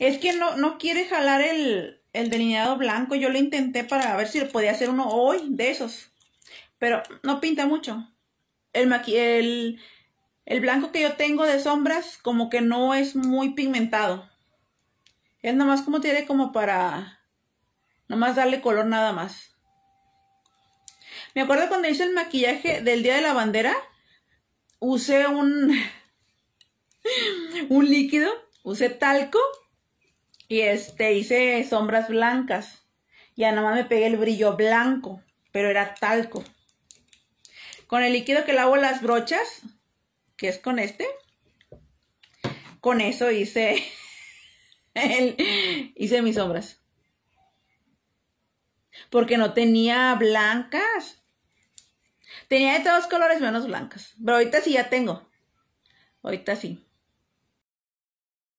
Es que no, no quiere jalar el, delineado blanco. Yo lo intenté para ver si podía hacer uno hoy de esos. Pero no pinta mucho. El, el, el blanco que yo tengo de sombras como que no es muy pigmentado. Es nomás como tiene como para... Nomás darle color nada más. Me acuerdo cuando hice el maquillaje del Día de la Bandera. Usé un... un líquido. Usé talco y este, hice sombras blancas. Y nomás me pegué el brillo blanco, pero era talco. Con el líquido que lavo las brochas, que es con este, con eso hice, hice mis sombras. Porque no tenía blancas. Tenía de todos colores menos blancas. Pero ahorita sí ya tengo. Ahorita sí.